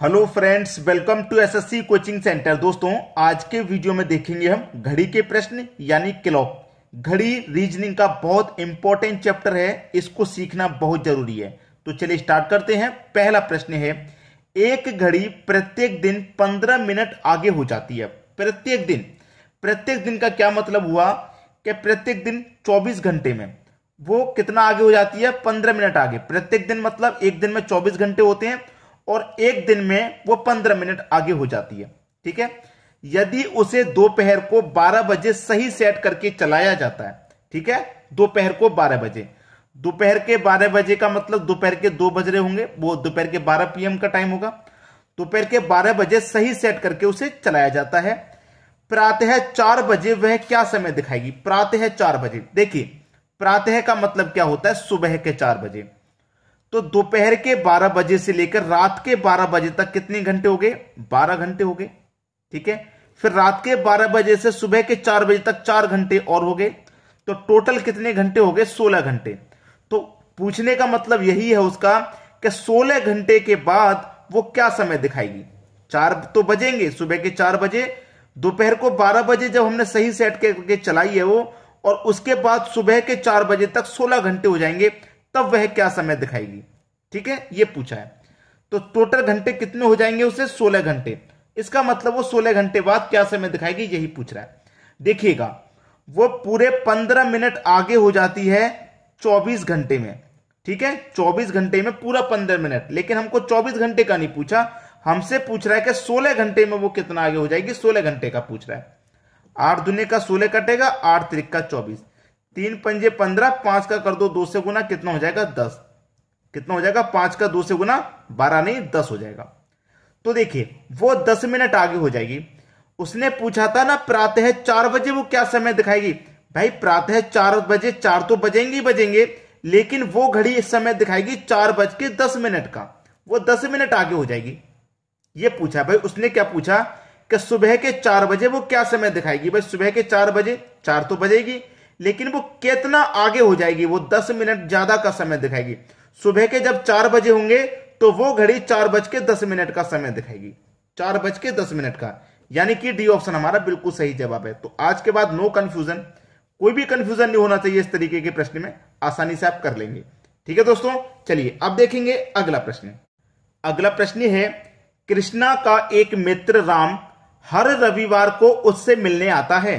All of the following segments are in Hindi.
hello friends welcome to SSC coaching centre दोस्तों आज के वीडियो में देखेंगे हम घड़ी के प्रश्न यानी क्लॉक घड़ी रीजनिंग का बहुत इंपॉर्टेंट चैप्टर है इसको सीखना बहुत जरूरी है तो चलिए स्टार्ट करते हैं पहला प्रश्न है एक घड़ी प्रत्येक दिन पंद्रह मिनट आगे हो जाती है प्रत्येक दिन प्रत्येक दिन का क्या मतलब हुआ कि प्रत्येक दिन चौबीस घंटे में वो कितना आगे हो जाती है पंद्रह मिनट आगे प्रत्येक दिन मतलब एक दिन में चौबीस घंटे होते हैं और एक दिन में वो पंद्रह मिनट आगे हो जाती है ठीक है यदि उसे दोपहर को बारह बजे सही सेट करके चलाया जाता है ठीक है दोपहर को बारह बजे दोपहर के बारह बजे का मतलब दोपहर के दो बज रहे होंगे वो दोपहर के बारह पीएम का टाइम होगा दोपहर के बारह बजे सही सेट करके उसे चलाया जाता है प्रातः चार बजे वह क्या समय दिखाएगी प्रातः चार बजे देखिए प्रातः का मतलब क्या होता है सुबह के चार बजे तो दोपहर के 12 बजे से लेकर रात के 12 बजे तक कितने घंटे हो गए 12 घंटे हो गए ठीक है फिर रात के 12 बजे से सुबह के 4 बजे तक 4 घंटे और हो गए तो टोटल कितने घंटे हो गए 16 घंटे तो पूछने का मतलब यही है उसका कि 16 घंटे के बाद वो क्या समय दिखाएगी चार तो बजेंगे सुबह के चार बजे दोपहर को बारह बजे जब हमने सही सेट करके चलाई है वो और उसके बाद सुबह के चार बजे तक सोलह घंटे हो जाएंगे तब वह क्या समय दिखाएगी ठीक है ये पूछा है तो टोटल घंटे कितने हो जाएंगे उसे सोलह घंटे इसका मतलब वो सोलह घंटे बाद क्या समय दिखाएगी यही पूछ रहा है देखिएगा वो पूरे पंद्रह मिनट आगे हो जाती है चौबीस घंटे में ठीक है चौबीस घंटे में पूरा पंद्रह मिनट लेकिन हमको चौबीस घंटे का नहीं पूछा हमसे पूछ रहा है कि सोलह घंटे में वो कितना आगे हो जाएगी सोलह घंटे का पूछ रहा है आठ दुने का सोलह कटेगा आठ त्रिक का चौबीस तीन पंजे पंद्रह पांच का कर दो दो से गुना कितना हो जाएगा दस कितना हो जाएगा पांच का दो से गुना बारह नहीं दस हो जाएगा तो देखिए वो दस मिनट आगे हो जाएगी उसने पूछा था ना प्रातः चार बजे वो क्या समय दिखाएगी भाई प्रातः चार बजे चार तो बजेंगे ही बजेंगे लेकिन वो घड़ी इस समय दिखाएगी चार बज के दस मिनट का वो दस मिनट आगे हो जाएगी ये पूछा भाई उसने क्या पूछा कि सुबह के चार बजे वो क्या समय दिखाएगी भाई सुबह के चार बजे चार तो बजेगी लेकिन वो कितना आगे हो जाएगी वो दस मिनट ज्यादा का समय दिखाएगी सुबह के जब चार बजे होंगे तो वो घड़ी चार बज के दस मिनट का समय दिखाएगी चार बज के दस मिनट का यानी कि डी ऑप्शन हमारा बिल्कुल सही जवाब है तो आज के बाद नो कंफ्यूजन कोई भी कंफ्यूजन नहीं होना चाहिए इस तरीके के प्रश्न में आसानी से आप कर लेंगे ठीक है दोस्तों चलिए अब देखेंगे अगला प्रश्न अगला प्रश्न है कृष्णा का एक मित्र राम हर रविवार को उससे मिलने आता है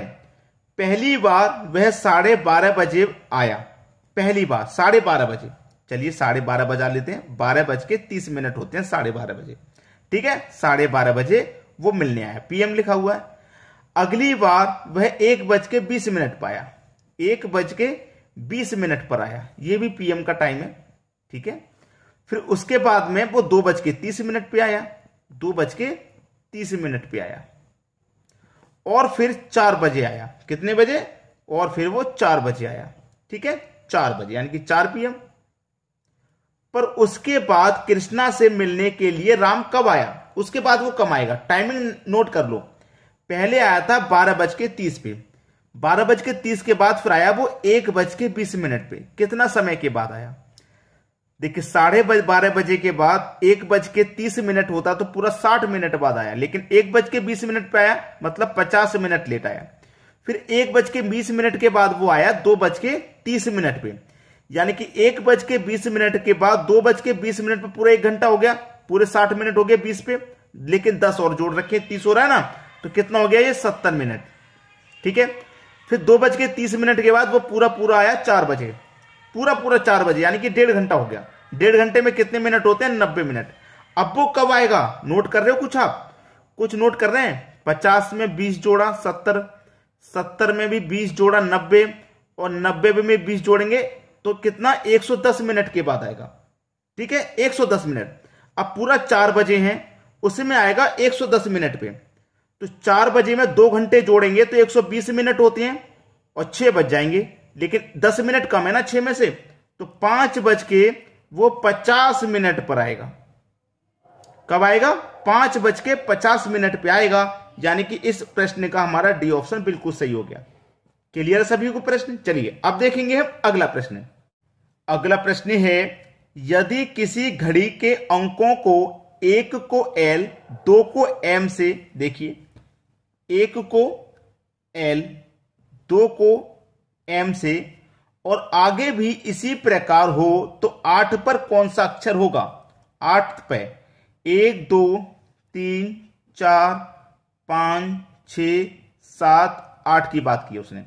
पहली बार वह साढ़े बारह बजे आया पहली बार साढ़े बारह बजे चलिए साढ़े बारह बजा लेते हैं बारह बज के तीस मिनट होते हैं साढ़े बारह बजे ठीक है साढ़े बारह बजे वो मिलने आया पीएम लिखा हुआ है अगली बार वह एक बज के बीस मिनट पाया एक बज के बीस मिनट पर आया ये भी पीएम का टाइम है ठीक है फिर उसके बाद में वो दो बज के तीस मिनट पे आया दो बज के तीस मिनट पे आया और फिर चार बजे आया कितने बजे और फिर वो चार बजे आया ठीक है चार बजे यानी कि चार पीएम पर उसके बाद कृष्णा से मिलने के लिए राम कब आया उसके बाद वो कब आएगा टाइमिंग नोट कर लो पहले आया था बारह बज के तीस पे बारह बज के तीस के बाद फिर आया वो एक बज के बीस मिनट पे कितना समय के बाद आया देखिए साढ़े बारह बजे के बाद एक बज के तीस मिनट होता तो पूरा साठ मिनट बाद आया लेकिन एक बज के बीस मिनट पे आया मतलब पचास मिनट लेट आया फिर एक बज के बीस मिनट के बाद वो आया दो बज के तीस मिनट पे यानी कि एक बज के बीस मिनट के बाद दो बज के बीस मिनट पे पूरा एक घंटा हो गया पूरे साठ मिनट हो गए बीस पे लेकिन दस और जोड़ रखे तीस हो रहा है ना तो कितना हो गया ये सत्तर मिनट ठीक है फिर दो बज के तीस मिनट के बाद वो पूरा पूरा आया चार बजे पूरा पूरा चार बजे यानी कि डेढ़ घंटा हो गया डेढ़ घंटे में कितने मिनट होते हैं नब्बे मिनट अब वो कब आएगा नोट कर रहे हो कुछ आप कुछ नोट कर रहे हैं पचास में बीस जोड़ा सत्तर सत्तर में भी बीस जोड़ा नब्बे और नब्बे में बीस जोड़ेंगे तो कितना दस मिनट के बाद आएगा ठीक है 110 मिनट अब पूरा चार बजे हैं उसी में आएगा 110 मिनट पे तो चार बजे में दो घंटे जोड़ेंगे तो 120 मिनट होते हैं और छह बज जाएंगे लेकिन दस मिनट कम है ना छह में से तो पांच बज के वो पचास मिनट पर आएगा कब आएगा पांच बज के पचास मिनट पे आएगा यानी कि इस प्रश्न का हमारा डी ऑप्शन बिल्कुल सही हो गया क्लियर सभी को प्रश्न चलिए अब देखेंगे हम अगला प्रश्न अगला प्रश्न है यदि किसी घड़ी के अंकों को एक को एल दो को एम से देखिए एक को एल दो को एम से और आगे भी इसी प्रकार हो तो आठ पर कौन सा अक्षर होगा आठ पे एक दो तीन चार पांच छ सात आठ की बात की उसने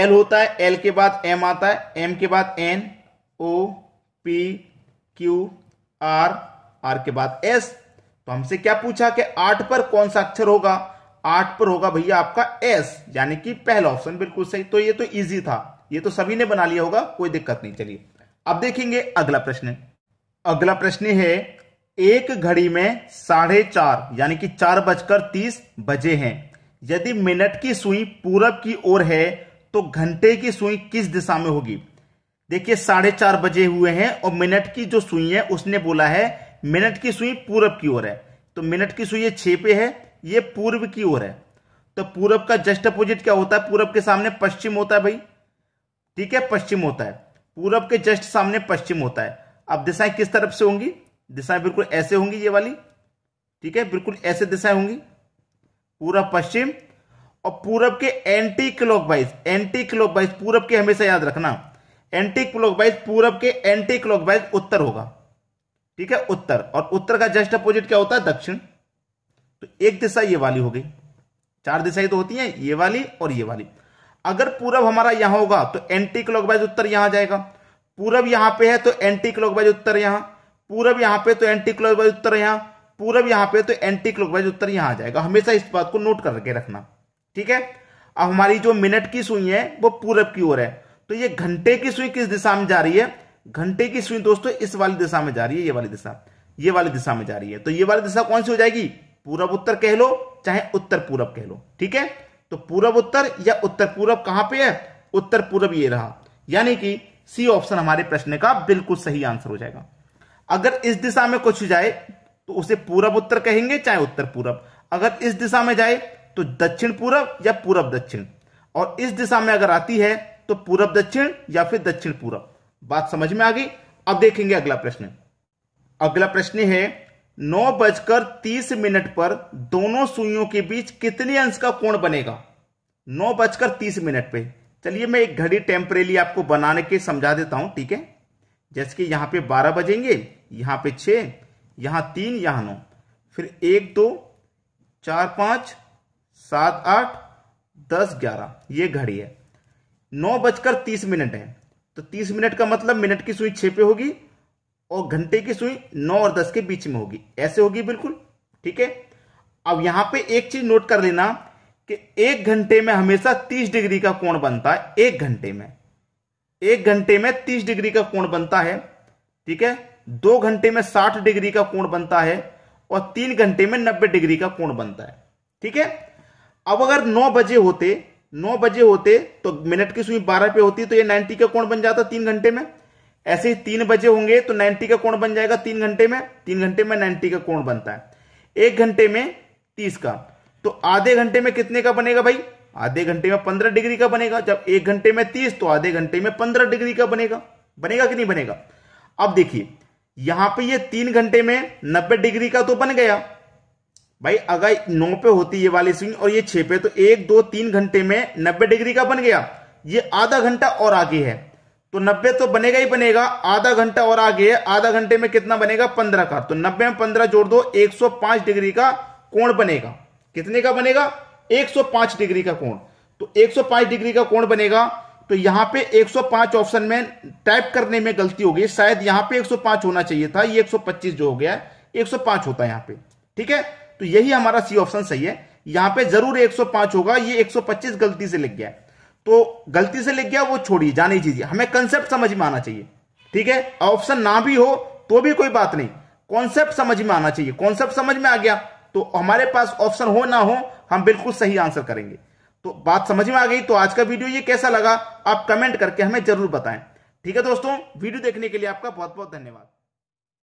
एल होता है एल के बाद एम आता है एम के बाद N O P Q R R के बाद एस तो हमसे क्या पूछा कि आठ पर कौन सा अक्षर होगा आठ पर होगा भैया आपका एस यानी कि पहला ऑप्शन बिल्कुल सही तो ये तो इजी था ये तो सभी ने बना लिया होगा कोई दिक्कत नहीं चलिए अब देखेंगे अगला प्रश्न अगला प्रश्न है एक घड़ी में साढ़े चार यानी कि चार बजकर तीस बजे हैं यदि मिनट की सुई पूरब की ओर है तो घंटे की सुई किस दिशा में होगी देखिए साढ़े चार बजे हुए हैं और मिनट की जो सुई है उसने बोला है मिनट की सुई पूरब की ओर है तो मिनट की सुई छह पे है ये पूर्व की ओर है तो पूरब का जस्ट अपोजिट क्या होता है पूरब के सामने पश्चिम होता है भाई ठीक है पश्चिम होता है पूरब के जस्ट सामने पश्चिम होता है अब दिशाएं किस तरफ से होंगी दिशाएं बिल्कुल ऐसे होंगी ये वाली ठीक है बिल्कुल ऐसे दिशाएं होंगी पूरा पश्चिम और पूरब के एंटी क्लॉकवाइज एंटी क्लॉकवाइज पूरब के हमेशा याद रखना एंटी क्लॉकवाइज पूरब के एंटी क्लॉकवाइज उत्तर होगा ठीक है उत्तर और उत्तर का जस्ट अपोजिट क्या होता है दक्षिण तो एक दिशा ये वाली हो गई चार दिशाएं तो होती हैं ये वाली और ये वाली अगर पूरब हमारा यहां होगा तो एंटी क्लॉकवाइज उत्तर यहां जाएगा पूरब यहां पे है तो एंटी क्लॉकवाइज उत्तर यहां पूरब यहां पे तो एंटी क्लॉकवाइज उत्तर यहां पूरब यहां पे तो एंटी क्लॉकवाइज उत्तर यहां जाएगा हमेशा इस बात को नोट करके रखना ठीक है अब हमारी जो मिनट की सुई है वो पूरब की ओर है तो ये घंटे की सुई किस दिशा में जा रही है घंटे की सुई दोस्तों इस वाली दिशा में जा रही है ये वाली दिशा ये वाली दिशा में जा रही है तो ये वाली दिशा कौन सी हो जाएगी पूरब उत्तर कह लो चाहे उत्तर पूरब कह लो ठीक है तो पूरब उत्तर या उत्तर पूरब कहां पे है उत्तर पूरब ये रहा यानी कि सी ऑप्शन हमारे प्रश्न का बिल्कुल सही आंसर हो जाएगा अगर इस दिशा में कुछ जाए तो उसे पूरब उत्तर कहेंगे चाहे उत्तर पूरब अगर इस दिशा में जाए तो दक्षिण पूरब या पूरब दक्षिण और इस दिशा में अगर आती है तो पूरब दक्षिण या फिर दक्षिण पूरब बात समझ में आ गई अब देखेंगे अगला प्रश्न अगला प्रश्न है नौ बजकर तीस मिनट पर दोनों सुइयों के बीच कितने अंश का कोण बनेगा नौ बजकर तीस मिनट पे चलिए मैं एक घड़ी टेम्परेली आपको बनाने के समझा देता हूं ठीक है जैसे कि यहां पे बारह बजेंगे यहां पे छ यहां तीन यहां नौ फिर एक दो चार पांच सात आठ दस ग्यारह ये घड़ी है नौ बजकर तीस मिनट है तो तीस मिनट का मतलब मिनट की सुई छः पे होगी और घंटे की सुई नौ और दस के बीच में होगी ऐसे होगी बिल्कुल ठीक है अब यहां पे एक चीज नोट कर लेना कि एक घंटे में हमेशा तीस डिग्री का कोण बनता है एक घंटे में एक घंटे में तीस डिग्री का कोण बनता है ठीक है दो घंटे में साठ डिग्री का कोण बनता है और तीन घंटे में नब्बे डिग्री का कोण बनता है ठीक है अब अगर नौ बजे होते नौ बजे होते तो मिनट की सुई बारह पे होती तो यह नाइन्टी का कोण बन जाता तीन घंटे में ऐसे ही तीन बजे होंगे तो 90 का कोण बन जाएगा तीन घंटे में तीन घंटे में 90 का कोण बनता है एक घंटे में 30 का तो आधे घंटे में कितने का बनेगा भाई आधे घंटे में 15 डिग्री का बनेगा जब एक घंटे में 30 तो आधे घंटे में 15 डिग्री का बनेगा बनेगा कि नहीं बनेगा अब देखिए यहां पे ये तीन घंटे में नब्बे डिग्री का तो बन गया भाई अगर नौ पे होती ये वाली स्विंग और ये छह पे तो एक दो तीन घंटे में नब्बे डिग्री का बन गया ये आधा घंटा और आगे है तो नब्बे तो बनेगा ही बनेगा आधा घंटा और आगे आधा घंटे में कितना बनेगा पंद्रह का तो नब्बे में पंद्रह जोड़ दो एक सौ पांच डिग्री का कोण बनेगा कितने का बनेगा एक सौ पांच डिग्री का कोण तो एक सौ पांच डिग्री का कोण बनेगा तो यहां पे एक सौ पांच ऑप्शन में टाइप करने में गलती हो गई शायद यहां पे एक सौ पांच होना चाहिए था ये एक सौ पच्चीस जो हो गया एक सौ पांच होता है यहां पे ठीक है तो यही हमारा सी ऑप्शन सही है यहां पे जरूर एक सौ पांच होगा ये एक सौ पच्चीस गलती से लिख गया है तो गलती से लिख गया वो छोड़िए जाने दीजिए हमें कंसेप्ट समझ में आना चाहिए ठीक है ऑप्शन ना भी हो तो भी कोई बात नहीं कॉन्सेप्ट समझ में आना चाहिए कॉन्सेप्ट समझ में आ गया तो हमारे पास ऑप्शन हो ना हो हम बिल्कुल सही आंसर करेंगे तो बात समझ में आ गई तो आज का वीडियो ये कैसा लगा आप कमेंट करके हमें जरूर बताएं ठीक है दोस्तों वीडियो देखने के लिए आपका बहुत बहुत धन्यवाद